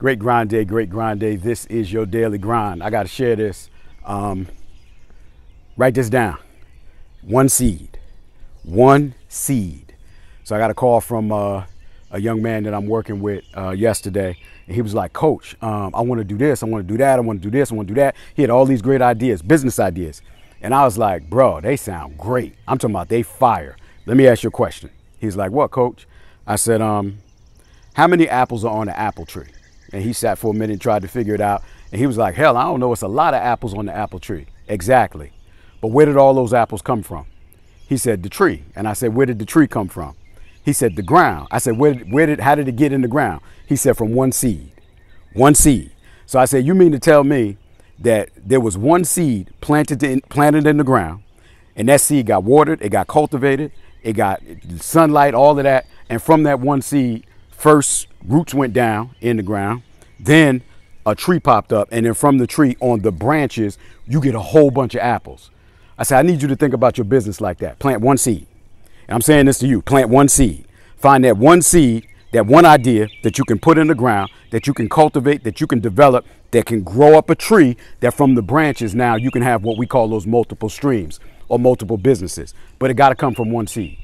Great grind day, great grind day. This is your daily grind. I got to share this. Um, write this down. One seed. One seed. So I got a call from uh, a young man that I'm working with uh, yesterday. And he was like, Coach, um, I want to do this. I want to do that. I want to do this. I want to do that. He had all these great ideas, business ideas. And I was like, Bro, they sound great. I'm talking about they fire. Let me ask you a question. He's like, What, Coach? I said, um, How many apples are on an apple tree? And he sat for a minute and tried to figure it out. And he was like, hell, I don't know. It's a lot of apples on the apple tree. Exactly. But where did all those apples come from? He said, the tree. And I said, where did the tree come from? He said, the ground. I said, where, where did, how did it get in the ground? He said, from one seed. One seed. So I said, you mean to tell me that there was one seed planted in, planted in the ground, and that seed got watered, it got cultivated, it got sunlight, all of that, and from that one seed, first roots went down in the ground, then a tree popped up, and then from the tree on the branches, you get a whole bunch of apples. I said, I need you to think about your business like that. Plant one seed. And I'm saying this to you plant one seed. Find that one seed, that one idea that you can put in the ground, that you can cultivate, that you can develop, that can grow up a tree, that from the branches now you can have what we call those multiple streams or multiple businesses. But it got to come from one seed.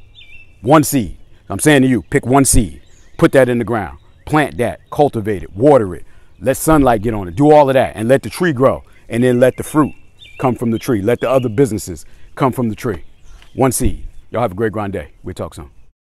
One seed. I'm saying to you, pick one seed put that in the ground, plant that, cultivate it, water it, let sunlight get on it, do all of that, and let the tree grow, and then let the fruit come from the tree, let the other businesses come from the tree. One seed. Y'all have a great grand day. We'll talk soon.